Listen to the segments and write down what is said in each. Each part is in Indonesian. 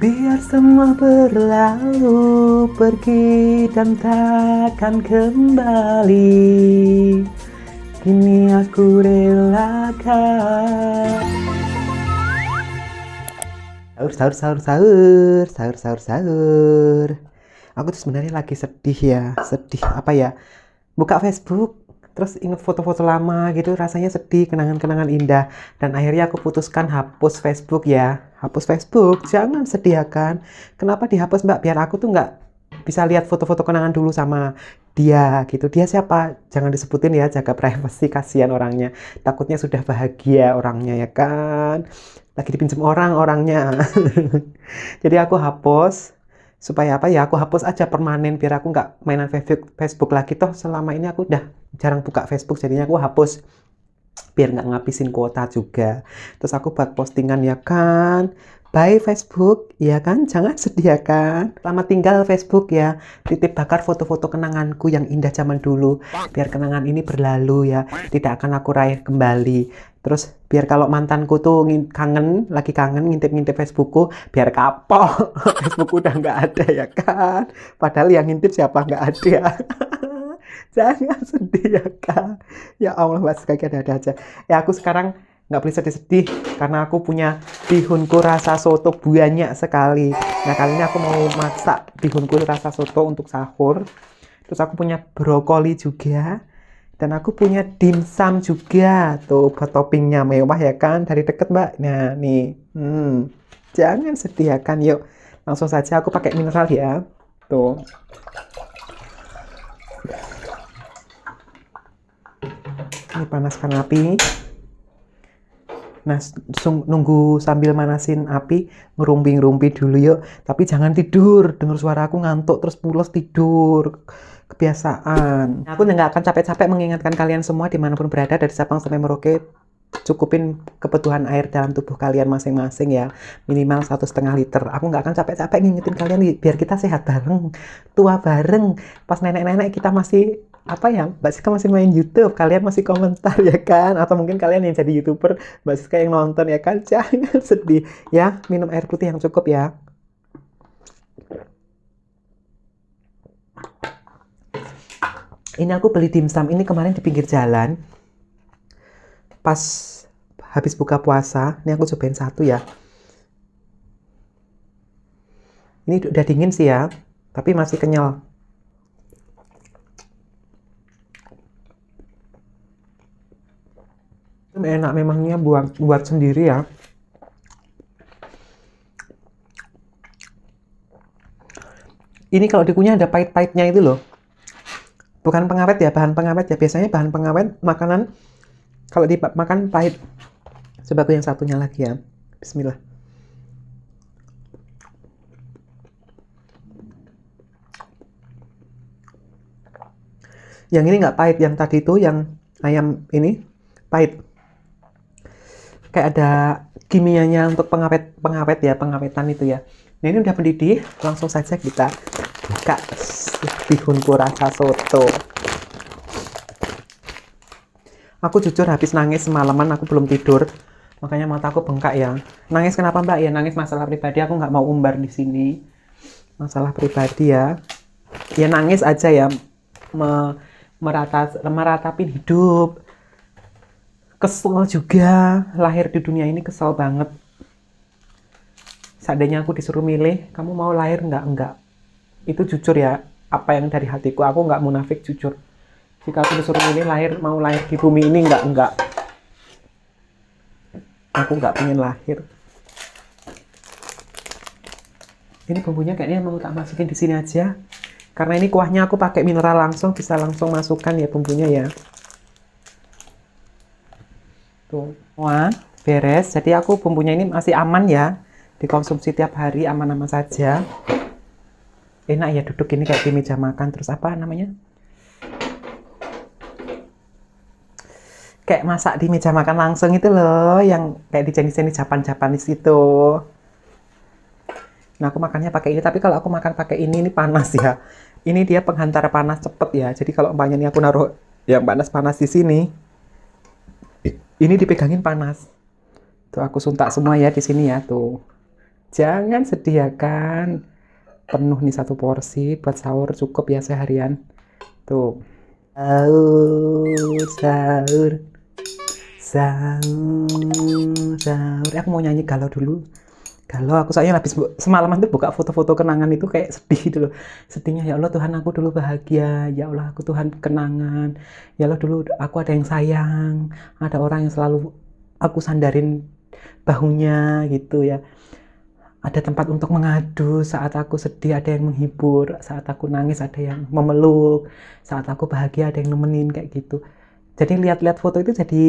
Biar semua berlalu pergi dan takkan kembali Kini aku relakan Sahur, sahur, sahur, sahur, sahur, sahur, sahur Aku tuh sebenarnya lagi sedih ya Sedih apa ya Buka Facebook terus inget foto-foto lama gitu rasanya sedih kenangan-kenangan indah dan akhirnya aku putuskan hapus Facebook ya hapus Facebook jangan sedih kan kenapa dihapus mbak biar aku tuh nggak bisa lihat foto-foto kenangan dulu sama dia gitu dia siapa jangan disebutin ya jaga privasi kasihan orangnya takutnya sudah bahagia orangnya ya kan lagi dipinjam orang orangnya jadi aku hapus supaya apa ya aku hapus aja permanen biar aku nggak mainan Facebook Facebook lagi toh selama ini aku udah jarang buka Facebook jadinya aku hapus biar nggak ngabisin kuota juga terus aku buat postingan ya kan Bye Facebook, iya kan? ya kan? Jangan sediakan. Selamat tinggal Facebook ya. Titip bakar foto-foto kenanganku yang indah zaman dulu. Biar kenangan ini berlalu ya. Tidak akan aku raih kembali. Terus biar kalau mantanku tuh kangen, lagi kangen ngintip-ngintip Facebookku, biar kapok. Facebookku udah nggak ada ya kan? Padahal yang ngintip siapa nggak ada. Jangan sedih ya kan? Ya Allah, mbak sekali ada-ada aja. Ya aku sekarang nggak boleh sedih-sedih karena aku punya bihunku rasa soto banyak sekali. Nah kali ini aku mau masak bihunku rasa soto untuk sahur. Terus aku punya brokoli juga dan aku punya dimsum juga tuh buat toppingnya mewah ya kan dari deket mbak. Nah nih, hmm, jangan sedih ya kan yuk langsung saja aku pakai mineral ya tuh. Ini panaskan api nah nunggu sambil manasin api ngerumpi-ngerumpi dulu yuk tapi jangan tidur dengar suara aku ngantuk terus pulas tidur kebiasaan nah, aku nggak akan capek-capek mengingatkan kalian semua dimanapun berada dari Sabang sampai Merauke cukupin kebutuhan air dalam tubuh kalian masing-masing ya minimal satu setengah liter aku nggak akan capek-capek ngingetin kalian biar kita sehat bareng tua bareng pas nenek-nenek kita masih apa ya Mbak Siska masih main YouTube kalian masih komentar ya kan atau mungkin kalian yang jadi youtuber Mbak Siska yang nonton ya kan jangan sedih ya minum air putih yang cukup ya ini aku beli dimsum ini kemarin di pinggir jalan pas habis buka puasa ini aku cobain satu ya ini udah dingin sih ya tapi masih kenyal enak memangnya buat buat sendiri ya ini kalau dikunyah ada pahit-pahitnya itu loh bukan pengawet ya bahan pengawet ya biasanya bahan pengawet makanan kalau dimakan pahit coba yang satunya lagi ya Bismillah yang ini nggak pahit yang tadi itu yang ayam ini pahit kayak ada kimianya untuk pengawet pengawet ya pengawetan itu ya nah ini udah mendidih langsung saja kita buka bihun rasa soto aku jujur habis nangis semalaman aku belum tidur makanya mataku bengkak ya nangis kenapa mbak ya nangis masalah pribadi aku nggak mau umbar di sini masalah pribadi ya ya nangis aja ya Me merata meratapin hidup kesel juga lahir di dunia ini kesel banget seandainya aku disuruh milih kamu mau lahir nggak enggak itu jujur ya apa yang dari hatiku aku nggak munafik jujur jika aku disuruh milih lahir mau lahir di bumi ini nggak enggak aku nggak pengen lahir ini bumbunya kayaknya mau tak masukin di sini aja karena ini kuahnya aku pakai mineral langsung bisa langsung masukkan ya bumbunya ya tuh semua beres jadi aku bumbunya ini masih aman ya dikonsumsi tiap hari aman-aman saja enak ya duduk ini kayak di meja makan terus apa namanya kayak masak di meja makan langsung itu loh yang kayak di jenis ini Japan-Japanis itu nah aku makannya pakai ini tapi kalau aku makan pakai ini ini panas ya ini dia penghantar panas cepet ya jadi kalau umpamanya ini aku naruh yang panas-panas di sini ini dipegangin panas tuh aku suntak semua ya di sini ya tuh jangan sediakan penuh nih satu porsi buat sahur cukup ya seharian tuh sahur sahur sahur sahur aku mau nyanyi galau dulu kalau aku soalnya habis semalaman tuh buka foto-foto kenangan itu kayak sedih dulu gitu sedihnya ya Allah Tuhan aku dulu bahagia ya Allah aku Tuhan kenangan ya Allah dulu aku ada yang sayang ada orang yang selalu aku sandarin bahunya gitu ya ada tempat untuk mengadu saat aku sedih ada yang menghibur saat aku nangis ada yang memeluk saat aku bahagia ada yang nemenin kayak gitu jadi lihat-lihat foto itu jadi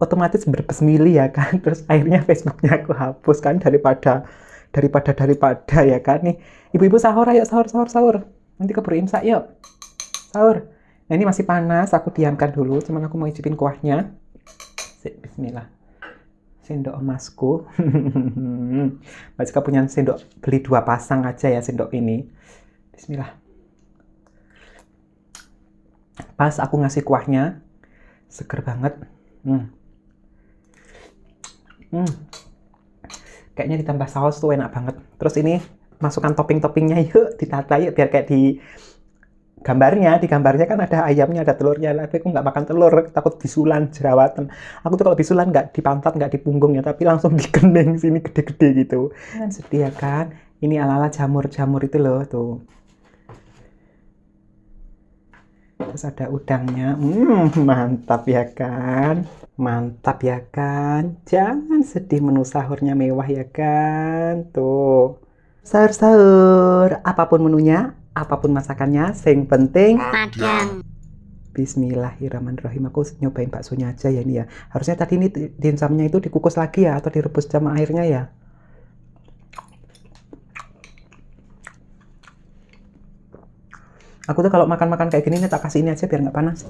otomatis berpesmili ya kan terus akhirnya Facebooknya aku hapus kan daripada daripada daripada ya kan nih ibu-ibu sahur ayo sahur sahur sahur nanti keburu imsak yuk sahur nah ini masih panas aku diamkan dulu cuman aku mau icipin kuahnya Bismillah sendok emasku. masih punya sendok, beli dua pasang aja ya sendok ini. Bismillah. Pas aku ngasih kuahnya, seger banget. Hmm hmm, kayaknya ditambah saus tuh enak banget terus ini masukkan topping-toppingnya yuk ditata yuk biar kayak di gambarnya di gambarnya kan ada ayamnya ada telurnya tapi aku nggak makan telur takut bisulan jerawatan aku tuh kalau bisulan nggak di pantat nggak di punggungnya, tapi langsung di kening sini gede-gede gitu ya kan sedih ini ala-ala jamur-jamur itu loh tuh terus ada udangnya hmm, mantap ya kan mantap ya kan jangan sedih menu sahurnya mewah ya kan tuh sahur-sahur apapun menunya apapun masakannya sing penting padang Bismillahirrahmanirrahim aku nyobain baksonya aja ya ini ya harusnya tadi ini dimsumnya itu dikukus lagi ya atau direbus sama airnya ya Aku tuh kalau makan-makan kayak gini nih tak kasih ini aja biar nggak panas.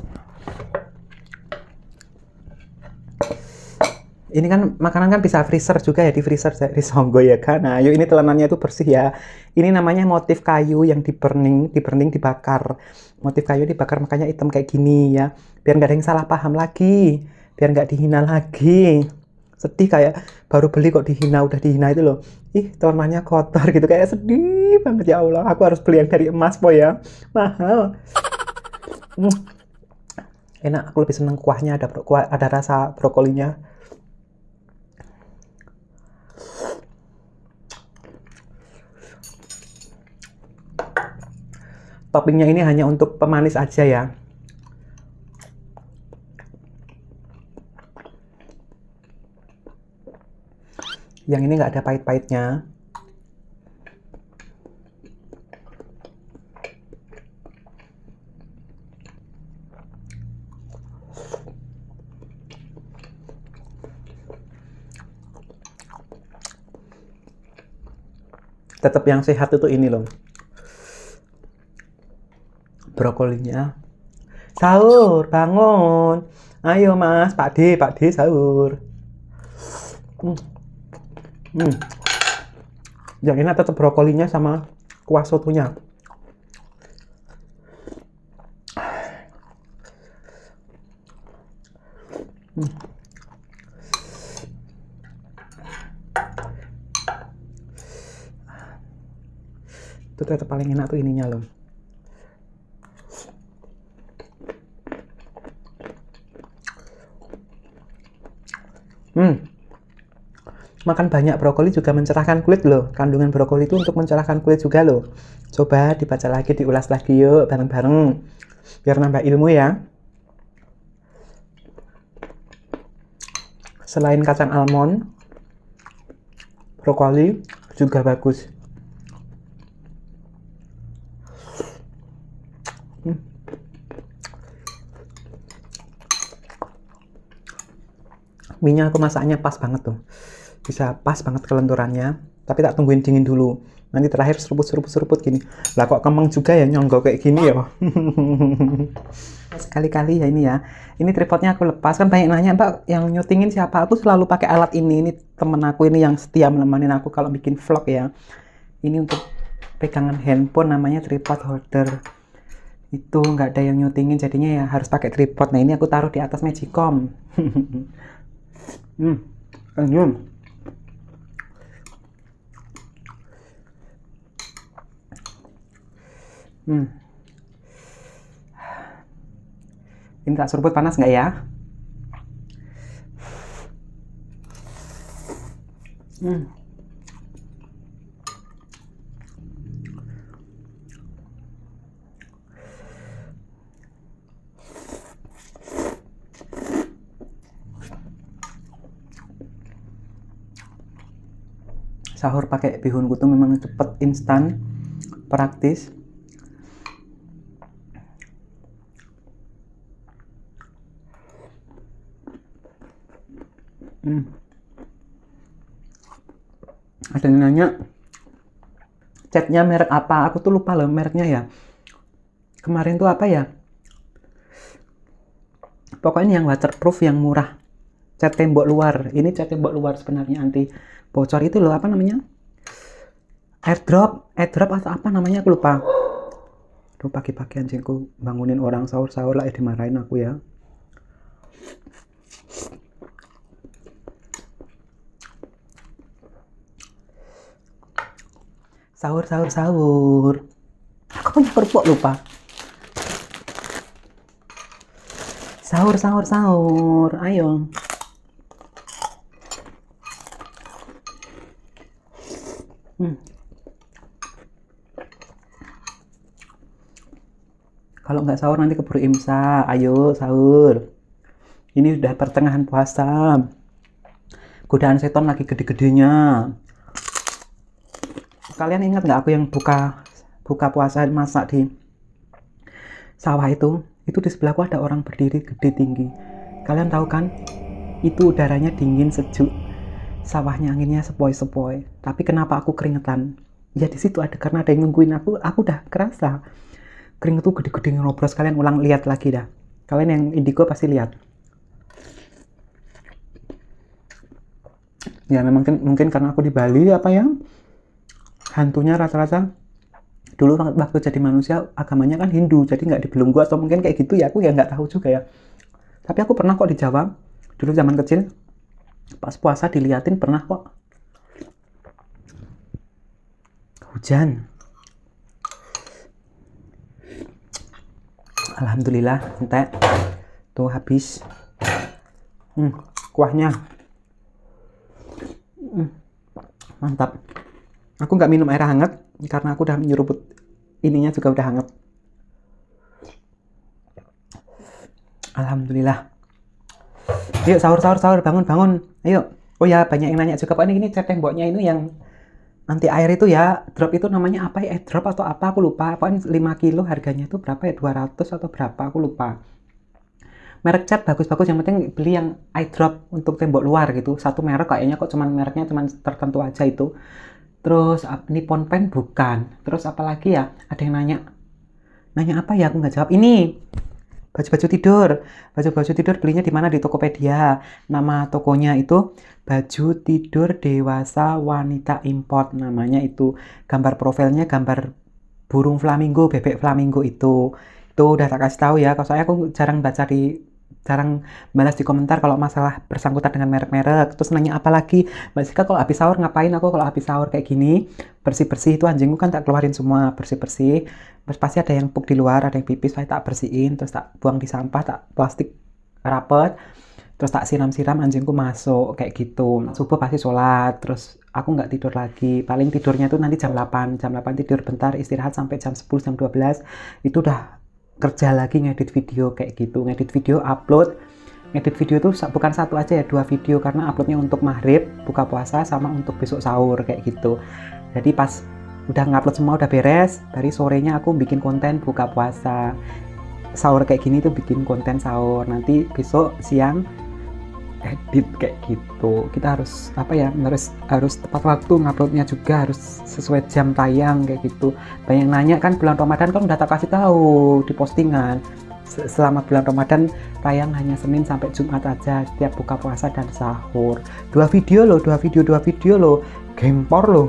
Ini kan makanan kan bisa freezer juga ya di freezer dari songgo ya kan. Nah, yuk ini telanannya itu bersih ya. Ini namanya motif kayu yang di burning, di burning dibakar. Motif kayu dibakar makanya hitam kayak gini ya. Biar nggak ada yang salah paham lagi, biar nggak dihina lagi sedih kayak baru beli kok dihina udah dihina itu loh ih telanannya kotor gitu kayak sedih banget ya Allah. Aku harus beli yang dari emas po ya. Mahal. Hmm. Enak, aku lebih seneng kuahnya ada bro, kuah, ada rasa brokolinya. Toppingnya ini hanya untuk pemanis aja ya. Yang ini nggak ada pahit-pahitnya. tetap yang sehat itu ini loh brokolinya sahur bangun ayo mas pak D pak D sahur hmm. Hmm. yang enak tetap brokolinya sama kuah sotonya tetap paling enak tuh ininya loh hmm makan banyak brokoli juga mencerahkan kulit loh. Kandungan brokoli itu untuk mencerahkan kulit juga loh. Coba dibaca lagi, diulas lagi yuk bareng-bareng. Biar nambah ilmu ya. Selain kacang almond, brokoli juga bagus. minyak aku masaknya pas banget tuh bisa pas banget kelenturannya tapi tak tungguin dingin dulu nanti terakhir seruput-seruput-seruput gini lah kok kembang juga ya nyonggok kayak gini ya sekali-kali ya ini ya ini tripodnya aku lepas kan banyak nanya mbak yang nyutingin siapa aku selalu pakai alat ini ini temen aku ini yang setia menemani aku kalau bikin vlog ya ini untuk pegangan handphone namanya tripod holder itu nggak ada yang nyutingin jadinya ya harus pakai tripod nah ini aku taruh di atas magicom Hmm, anyun. Hmm. Ini tak seruput panas nggak ya? Hmm. sahur pakai bihunku tuh memang cepet instan praktis hmm. ada yang nanya catnya merek apa aku tuh lupa loh mereknya ya kemarin tuh apa ya pokoknya yang waterproof yang murah cat tembok luar ini cat tembok luar sebenarnya anti bocor itu loh apa namanya airdrop airdrop atau apa namanya aku lupa tuh pagi-pagi anjingku bangunin orang sahur-sahur lah eh dimarahin aku ya sahur sahur sahur aku punya kerupuk lupa sahur sahur sahur ayo Hmm. Kalau nggak sahur nanti keburu imsak. Ayo sahur. Ini sudah pertengahan puasa. Godaan seton lagi gede-gedenya. Kalian ingat nggak aku yang buka buka puasa masak di sawah itu? Itu di sebelahku ada orang berdiri gede tinggi. Kalian tahu kan? Itu udaranya dingin sejuk. Sawahnya anginnya sepoi-sepoi tapi kenapa aku keringetan ya di situ ada karena ada yang nungguin aku aku udah kerasa keringet tuh gede-gede ngobrol kalian ulang lihat lagi dah kalian yang indigo pasti lihat ya memang kan, mungkin karena aku di Bali apa ya hantunya rata-rata dulu waktu jadi manusia agamanya kan Hindu jadi nggak dibelunggu atau mungkin kayak gitu ya aku ya nggak tahu juga ya tapi aku pernah kok di Jawa dulu zaman kecil pas puasa diliatin pernah kok hujan Alhamdulillah entek tuh habis hmm, kuahnya hmm, mantap aku nggak minum air hangat karena aku udah nyeruput ininya juga udah hangat Alhamdulillah yuk sahur sahur sahur bangun bangun ayo oh ya banyak yang nanya juga pak ini ini yang buatnya ini yang nanti air itu ya drop itu namanya apa ya eh, drop atau apa aku lupa pokoknya 5 kilo harganya itu berapa ya 200 atau berapa aku lupa merek cat bagus-bagus yang penting beli yang eye drop untuk tembok luar gitu satu merek kayaknya kok cuman mereknya cuman tertentu aja itu terus Nippon Pen bukan terus apalagi ya ada yang nanya nanya apa ya aku nggak jawab ini baju-baju tidur. Baju-baju tidur belinya di mana? Di Tokopedia. Nama tokonya itu Baju Tidur Dewasa Wanita Import namanya itu. Gambar profilnya gambar burung flamingo, bebek flamingo itu. Itu udah tak kasih tahu ya. Kalau saya aku jarang baca di jarang balas di komentar kalau masalah bersangkutan dengan merek-merek terus nanya apalagi Mbak Sika kalau habis sahur ngapain aku kalau habis sahur kayak gini bersih-bersih itu anjingku kan tak keluarin semua bersih-bersih terus pasti ada yang puk di luar ada yang pipis saya tak bersihin terus tak buang di sampah tak plastik rapet terus tak siram-siram anjingku masuk kayak gitu subuh pasti sholat terus aku nggak tidur lagi paling tidurnya tuh nanti jam 8 jam 8 tidur bentar istirahat sampai jam 10 jam 12 itu udah kerja lagi ngedit video kayak gitu ngedit video upload ngedit video tuh bukan satu aja ya dua video karena uploadnya untuk maghrib buka puasa sama untuk besok sahur kayak gitu jadi pas udah ngupload semua udah beres dari sorenya aku bikin konten buka puasa sahur kayak gini tuh bikin konten sahur nanti besok siang edit kayak gitu kita harus apa ya harus harus tepat waktu nguploadnya juga harus sesuai jam tayang kayak gitu banyak nanya kan bulan Ramadan kan udah tak kasih tahu di postingan selama bulan Ramadan tayang hanya Senin sampai Jumat aja setiap buka puasa dan sahur dua video loh dua video dua video loh gempor loh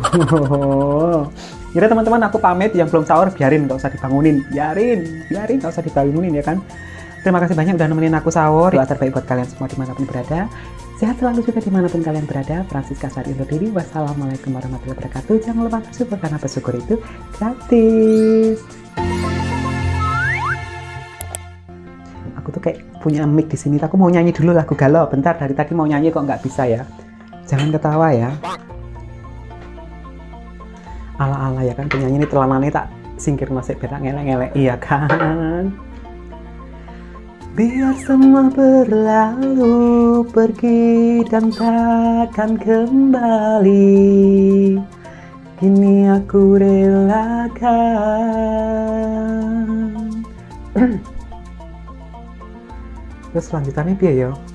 jadi teman-teman aku pamit yang belum sahur biarin nggak usah dibangunin biarin biarin nggak usah dibangunin ya kan Terima kasih banyak udah nemenin aku sahur. Doa terbaik buat kalian semua dimanapun berada. Sehat selalu juga dimanapun kalian berada. Francisca Sari untuk diri. Wassalamualaikum warahmatullahi wabarakatuh. Jangan lupa bersyukur karena bersyukur itu gratis. Aku tuh kayak punya mic di sini. Aku mau nyanyi dulu lagu galau. Bentar dari tadi mau nyanyi kok nggak bisa ya. Jangan ketawa ya. Ala-ala ya kan penyanyi ini telanannya tak singkir masih berak ngelek-ngelek iya kan. Biar semua berlalu pergi dan takkan kembali Kini aku relakan Terus lanjutannya biaya yuk